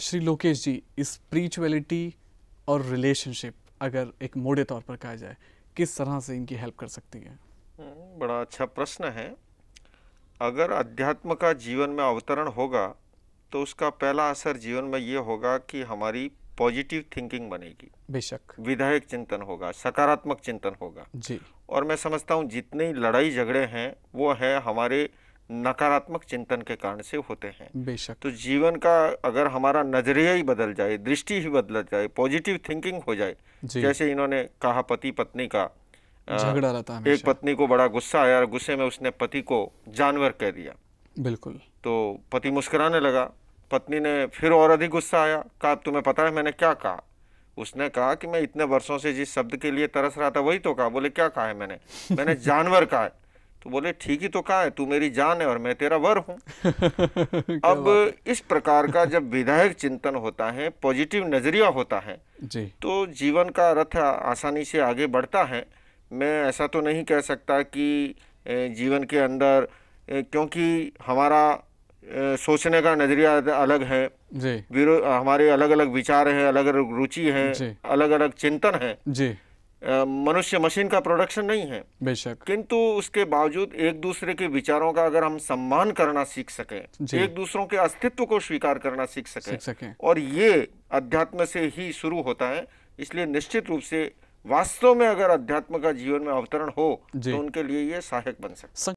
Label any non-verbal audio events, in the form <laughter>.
Shri Lokesh ji spirituality और relationship अगर एक मोड़े तौर पर कहा जाए किस तरह से इनकी हेल्प कर सकती है हम्म, बड़ा अच्छा प्रश्न है अगर अध्यात्म का जीवन में अवतरण होगा तो उसका पहला असर जीवन में ये होगा कि हमारी पॉजिटिव थिंकिंग बनेगी बेशक विधायक चिंतन होगा सकारात्मक चिंतन होगा जी और मैं समझता हूँ जितने लड़ाई झगड़े हैं वो है हमारे नकारात्मक चिंतन के कारण से होते हैं बेशक तो जीवन का अगर हमारा नजरिया ही बदल जाए दृष्टि ही बदल जाए पॉजिटिव थिंकिंग हो जाए जैसे इन्होंने कहा पति पत्नी का झगड़ा रहता एक पत्नी को बड़ा गुस्सा आया और गुस्से में उसने पति को जानवर कह दिया बिल्कुल तो पति मुस्कुराने लगा पत्नी ने फिर और अधिक गुस्सा आया कहा तुम्हें पता है मैंने क्या कहा उसने कहा कि मैं इतने वर्षों से जिस शब्द के लिए तरस रहा था वही तो कहा बोले क्या कहा है मैंने <laughs> मैंने जानवर कहा है तो बोले ठीक ही तो कहा है तू मेरी जान है और मैं तेरा वर हूँ <laughs> अब इस प्रकार का जब विधायक चिंतन होता है पॉजिटिव नज़रिया होता है जी। तो जीवन का रथ आसानी से आगे बढ़ता है मैं ऐसा तो नहीं कह सकता कि जीवन के अंदर क्योंकि हमारा सोचने का नज़रिया अलग है जी। हमारे अलग अलग विचार हैं अलग अलग रुचि है अलग अलग चिंतन है जी। मनुष्य मशीन का प्रोडक्शन नहीं है बेशक किंतु उसके बावजूद एक दूसरे के विचारों का अगर हम सम्मान करना सीख सके एक दूसरों के अस्तित्व को स्वीकार करना सीख सके, सीख सके। और ये अध्यात्म से ही शुरू होता है इसलिए निश्चित रूप से वास्तव में अगर अध्यात्म का जीवन में अवतरण हो तो उनके लिए ये सहायक बन सकता